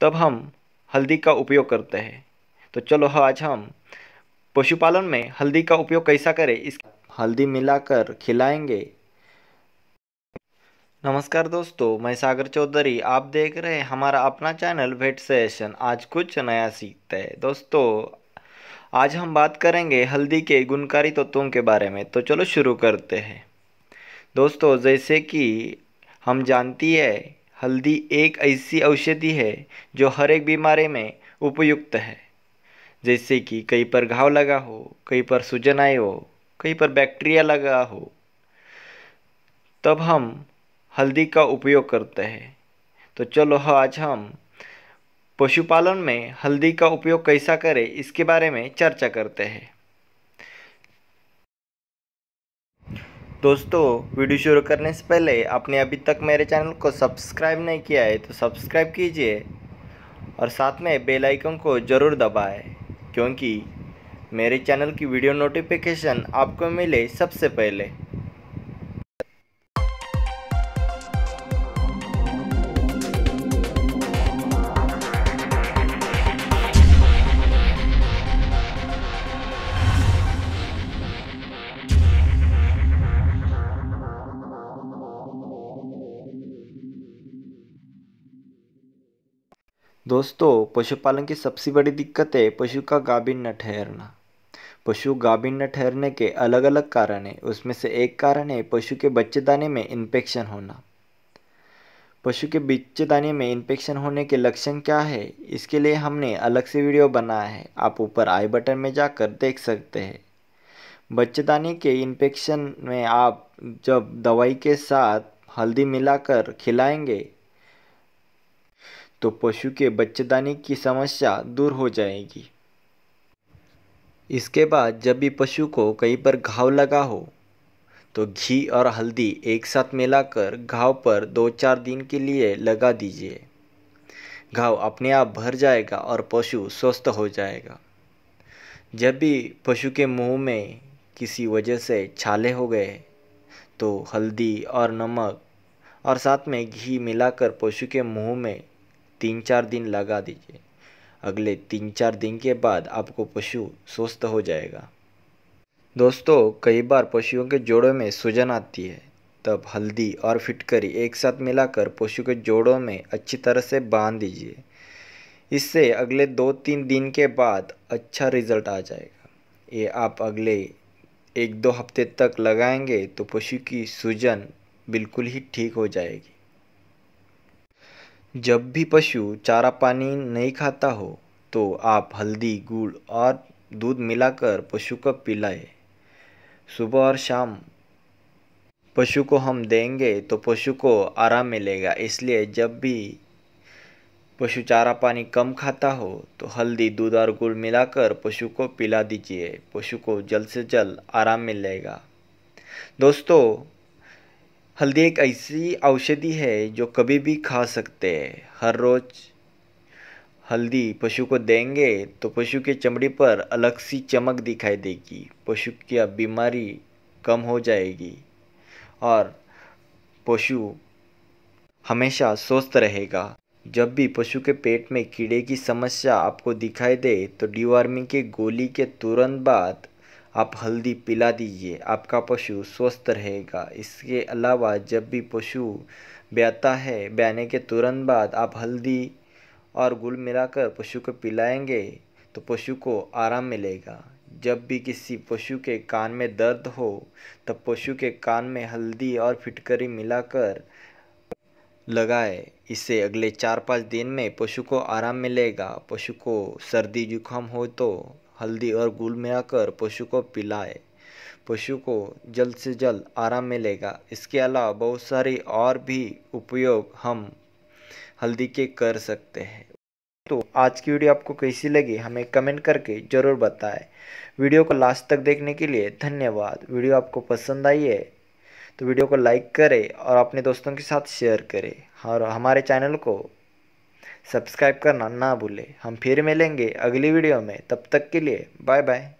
तब हम हल्दी का उपयोग करते हैं तो चलो हाँ, आज हम पशुपालन में हल्दी का उपयोग कैसा करें इस हल्दी मिलाकर खिलाएंगे नमस्कार दोस्तों मैं सागर चौधरी आप देख रहे हैं हमारा अपना चैनल वेट सेशन आज कुछ नया सीखते हैं दोस्तों आज हम बात करेंगे हल्दी के गुणकारी तत्वों के बारे में तो चलो शुरू करते हैं दोस्तों जैसे कि हम जानती है हल्दी एक ऐसी औषधि है जो हर एक बीमारी में उपयुक्त है जैसे कि कहीं पर घाव लगा हो कहीं पर सूजन आई हो कहीं पर बैक्टीरिया लगा हो तब हम हल्दी का उपयोग करते हैं तो चलो हाँ, आज हम पशुपालन में हल्दी का उपयोग कैसा करें इसके बारे में चर्चा करते हैं दोस्तों वीडियो शुरू करने से पहले आपने अभी तक मेरे चैनल को सब्सक्राइब नहीं किया है तो सब्सक्राइब कीजिए और साथ में बेल आइकन को ज़रूर दबाएं क्योंकि मेरे चैनल की वीडियो नोटिफिकेशन आपको मिले सबसे पहले दोस्तों पशुपालन की सबसे बड़ी दिक्कत है पशु का गाभिन न ठहरना पशु गाभिन न ठहरने के अलग अलग कारण है उसमें से एक कारण है पशु के बच्चेदाने में इन्फेक्शन होना पशु के बच्चेदाने में इन्फेक्शन होने के लक्षण क्या है इसके लिए हमने अलग से वीडियो बनाया है आप ऊपर आई बटन में जाकर देख सकते हैं बच्चेदानी के इन्फेक्शन में आप जब दवाई के साथ हल्दी मिलाकर खिलाएंगे तो पशु के बच्चेदानी की समस्या दूर हो जाएगी इसके बाद जब भी पशु को कहीं पर घाव लगा हो तो घी और हल्दी एक साथ मिलाकर घाव पर दो चार दिन के लिए लगा दीजिए घाव अपने आप भर जाएगा और पशु स्वस्थ हो जाएगा जब भी पशु के मुंह में किसी वजह से छाले हो गए तो हल्दी और नमक और साथ में घी मिलाकर पशु के मुंह में तीन चार दिन लगा दीजिए अगले तीन चार दिन के बाद आपको पशु स्वस्थ हो जाएगा दोस्तों कई बार पशुओं के जोड़ों में सूजन आती है तब हल्दी और फिटकरी एक साथ मिलाकर पशु के जोड़ों में अच्छी तरह से बांध दीजिए इससे अगले दो तीन दिन के बाद अच्छा रिजल्ट आ जाएगा ये आप अगले एक दो हफ्ते तक लगाएंगे तो पशु की सूजन बिल्कुल ही ठीक हो जाएगी जब भी पशु चारा पानी नहीं खाता हो तो आप हल्दी गुड़ और दूध मिलाकर पशु को पिलाएं सुबह और शाम पशु को हम देंगे तो पशु को आराम मिलेगा इसलिए जब भी पशु चारा पानी कम खाता हो तो हल्दी दूध और गुड़ मिलाकर पशु को पिला दीजिए पशु को जल्द से जल्द आराम मिलेगा दोस्तों हल्दी एक ऐसी औषधि है जो कभी भी खा सकते हैं हर रोज़ हल्दी पशु को देंगे तो पशु के चमड़ी पर अलग सी चमक दिखाई देगी पशु की बीमारी कम हो जाएगी और पशु हमेशा स्वस्थ रहेगा जब भी पशु के पेट में कीड़े की समस्या आपको दिखाई दे तो डिवार्मिंग की गोली के तुरंत बाद आप हल्दी पिला दीजिए आपका पशु स्वस्थ रहेगा इसके अलावा जब भी पशु ब्याता है ब्याने के तुरंत बाद आप हल्दी और गुल मिलाकर पशु को पिलाएंगे तो पशु को आराम मिलेगा जब भी किसी पशु के कान में दर्द हो तब तो पशु के कान में हल्दी और फिटकरी मिलाकर लगाए इससे अगले चार पाँच दिन में पशु को आराम मिलेगा पशु को सर्दी जुकाम हो तो हल्दी और गुल मिलाकर पशु को पिलाए पशु को जल्द से जल्द आराम मिलेगा इसके अलावा बहुत सारी और भी उपयोग हम हल्दी के कर सकते हैं तो आज की वीडियो आपको कैसी लगी हमें कमेंट करके ज़रूर बताएं वीडियो को लास्ट तक देखने के लिए धन्यवाद वीडियो आपको पसंद आई है तो वीडियो को लाइक करें और अपने दोस्तों के साथ शेयर करें और हमारे चैनल को सब्सक्राइब करना ना भूले हम फिर मिलेंगे अगली वीडियो में तब तक के लिए बाय बाय